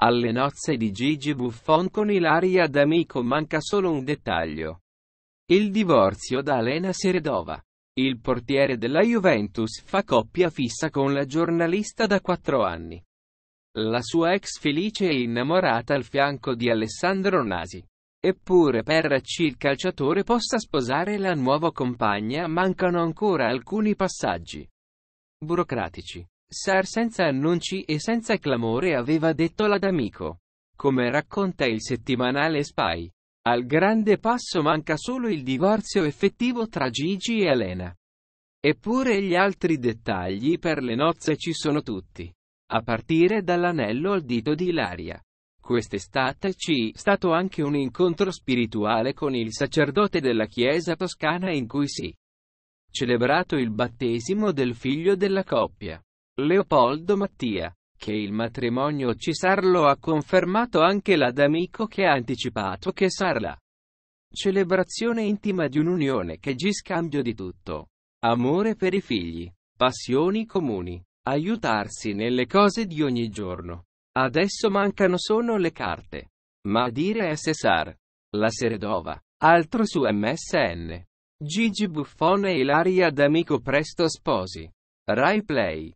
Alle nozze di Gigi Buffon con Ilaria D'Amico manca solo un dettaglio. Il divorzio da Elena Seredova. Il portiere della Juventus fa coppia fissa con la giornalista da quattro anni. La sua ex felice è innamorata al fianco di Alessandro Nasi. Eppure per C il calciatore possa sposare la nuova compagna mancano ancora alcuni passaggi burocratici. Sar senza annunci e senza clamore aveva detto all'adamico. Come racconta il settimanale Spy. Al grande passo manca solo il divorzio effettivo tra Gigi e Elena. Eppure gli altri dettagli per le nozze ci sono tutti. A partire dall'anello al dito di Ilaria. Quest'estate ci è stato anche un incontro spirituale con il sacerdote della chiesa toscana in cui si è celebrato il battesimo del figlio della coppia. Leopoldo Mattia, che il matrimonio Cisarlo ha confermato anche l'adamico che ha anticipato che sarà celebrazione intima di un'unione che gi scambio di tutto. Amore per i figli, passioni comuni, aiutarsi nelle cose di ogni giorno. Adesso mancano solo le carte. Ma dire a Cesar. La Seredova. Altro su MSN. Gigi Buffone e Ilaria D'Amico presto sposi. Rai Play.